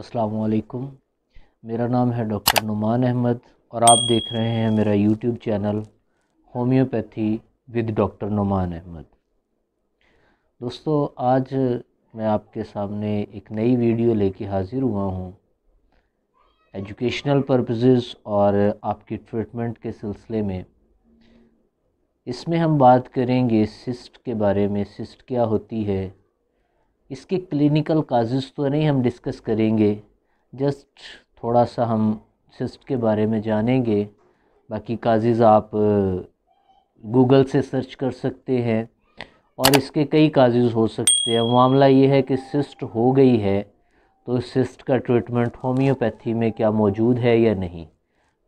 अस्सलाम मेरा नाम है डॉक्टर नुमान अहमद और आप देख रहे हैं मेरा YouTube channel homeopathy with doctor Numan Ahmad दोस्तों आज मैं आपके सामने एक नई वीडियो लेके हाज़िर हुआ हूँ एजुकेशनल पर्पसेस और आपकी ट्रीटमेंट के सिलसिले में इसमें हम बात करेंगे सिस्ट के बारे में सिस्ट क्या होती है इसके क्लिनिकल काजेज़ तो नहीं हम डिस्कस करेंगे जस्ट थोड़ा सा हम सिस्ट के बारे में जानेंगे बाकी काजेज़ आप गूगल से सर्च कर सकते हैं और इसके कई काजेज़ हो सकते हैं मामला ये है कि सिस्ट हो गई है तो सिस्ट का ट्रीटमेंट होम्योपैथी में क्या मौजूद है या नहीं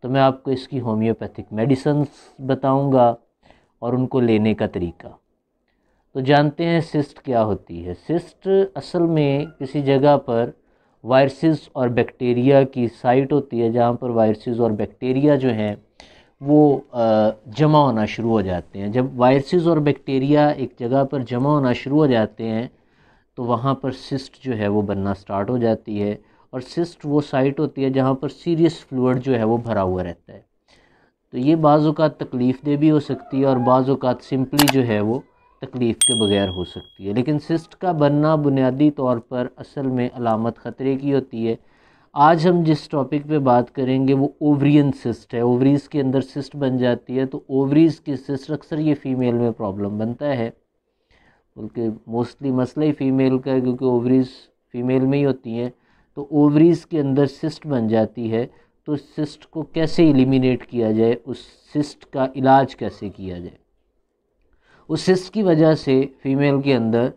तो मैं आपको इसकी होम्योपैथिक मेडिसन्स बताऊंगा और उनको लेने का तरीका तो जानते हैं सिस्ट क्या होती है सिस्ट असल में किसी जगह पर वायरसेस और बैक्टीरिया की साइट होती है जहाँ पर वायरसेस और बैक्टीरिया जो हैं वो जमा होना शुरू हो जाते हैं जब वायरसेस और बैक्टीरिया एक जगह पर जमा होना शुरू हो जाते हैं तो वहाँ पर सिस्ट जो है वो बनना स्टार्ट हो जाती है और सिस्ट वो साइट होती है जहाँ पर सीरियस फ्लूड जो है वो भरा हुआ रहता है तो ये बाज़ तकलीफ़ दे भी हो सकती है और बाज़ात सिंपली जो है वो तकलीफ़ के बगैर हो सकती है लेकिन सिस्ट का बनना बुनियादी तौर पर असल में अलामत ख़तरे की होती है आज हम जिस टॉपिक पे बात करेंगे वो ओवरियन सिस्ट है ओवरीज़ के अंदर सिस्ट बन जाती है तो ओवरीज़ की सिस्ट अक्सर ये फ़ीमेल में प्रॉब्लम बनता है बल्कि मोस्टली मसला ही फ़ीमेल का है क्योंकि ओवरीज़ फ़ीमेल में ही होती हैं तो ओवरीज़ के अंदर सिस्ट बन जाती है तो सिस्ट को कैसे एलिमिनेट किया जाए उस सिस्ट का इलाज कैसे किया जाए उस सिस्ट की वजह से फ़ीमेल के अंदर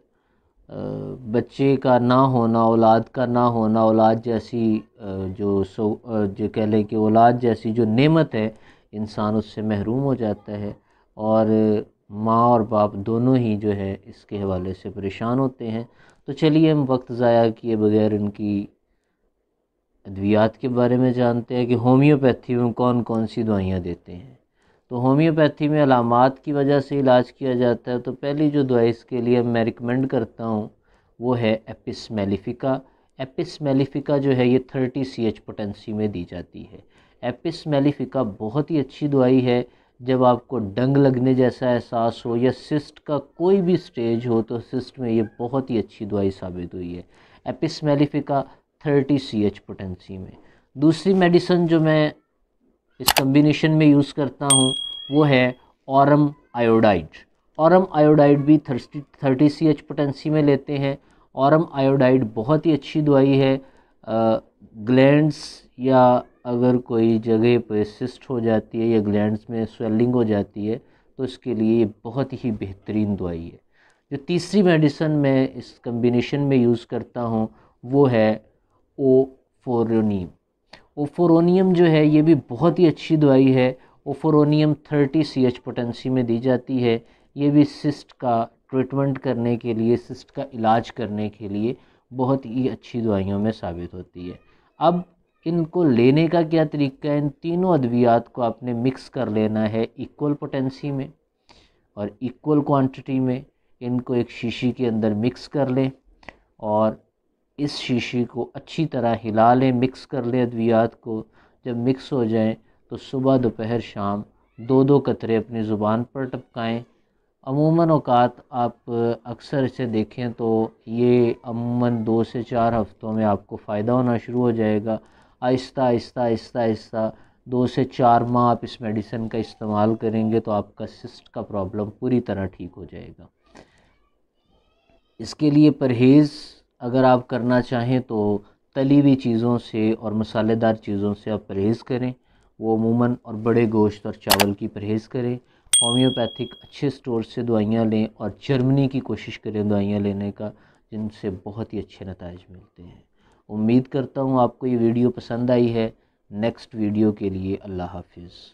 बच्चे का ना होना औलाद का ना होना औलाद जैसी जो सो जो कह लें कि औलाद जैसी जो नेमत है इंसान उससे महरूम हो जाता है और माँ और बाप दोनों ही जो है इसके हवाले से परेशान होते हैं तो चलिए हम वक्त ज़ाया किए बगैर इनकी अद्वियात के बारे में जानते हैं कि होम्योपैथी में कौन कौन सी दवाइयाँ देते हैं तो होम्योपैथी में अलामत की वजह से इलाज किया जाता है तो पहली जो दवाई इसके लिए मैं रिकमेंड करता हूँ वो है एपिस मेलिफिका एपिस मेलिफिका जो है ये थर्टी सी एच पोटेंसी में दी जाती है एपिस मेलिफिका बहुत ही अच्छी दवाई है जब आपको डंग लगने जैसा एहसास हो या सिस्ट का कोई भी स्टेज हो तो सिस्ट में ये बहुत ही अच्छी दवाई साबित हुई है apis mellifica thirty C H potency में दूसरी मेडिसन जो मैं इस कम्बिनेशन में यूज़ करता हूँ वो है औरम आयोडाइड औरम आयोडाइड भी thirty thirty C H potency में लेते हैं औरम आयोडाइड बहुत ही अच्छी दवाई है ग्लैंड्स या अगर कोई जगह पर सिस्ट हो जाती है या ग्लैंड्स में स्वेलिंग हो जाती है तो इसके लिए बहुत ही बेहतरीन दवाई है जो तीसरी मेडिसन मैं इस कम्बिनेशन में यूज़ करता हूँ वो है ओ फोरोनीम ओफोरोनियम जो है ये भी बहुत ही अच्छी दवाई है oophorinum thirty C H potency में दी जाती है ये भी सिस्ट का ट्रीटमेंट करने के लिए सिस्ट का इलाज करने के लिए बहुत ही अच्छी दवाइयों में साबित होती है अब इनको लेने का क्या तरीका है इन तीनों अद्वियात को आपने मिक्स कर लेना है इक्वल पोटेंसी में और इक्वल क्वांटिटी में इनको एक शीशी के अंदर मिक्स कर लें और इस शीशी को अच्छी तरह हिला लें मिक्स कर लें अद्वियात को जब मिक्स हो जाएं तो सुबह दोपहर शाम दो दो कतरे अपनी ज़ुबान पर टपकाएं अमूमन अवकात आप अक्सर इसे देखें तो ये अमूमन दो से चार हफ़्तों में आपको फ़ायदा होना शुरू हो जाएगा आहिस्ता आहिस्ता आहिस्ता आहिस्ता दो से चार माह आप इस मेडिसिन का इस्तेमाल करेंगे तो आपका सिस्ट का प्रॉब्लम पूरी तरह ठीक हो जाएगा इसके लिए परहेज़ अगर आप करना चाहें तो तली हुई चीज़ों से और मसालेदार चीज़ों से आप परहेज़ करें वो अमूमन और बड़े गोश्त और चावल की परहेज़ करें होम्योपैथिक अच्छे स्टोर से दवाइयाँ लें और जर्मनी की कोशिश करें दवाइयाँ लेने का जिनसे बहुत ही अच्छे नतज मिलते हैं उम्मीद करता हूँ आपको ये वीडियो पसंद आई है नेक्स्ट वीडियो के लिए अल्लाह हाफिज़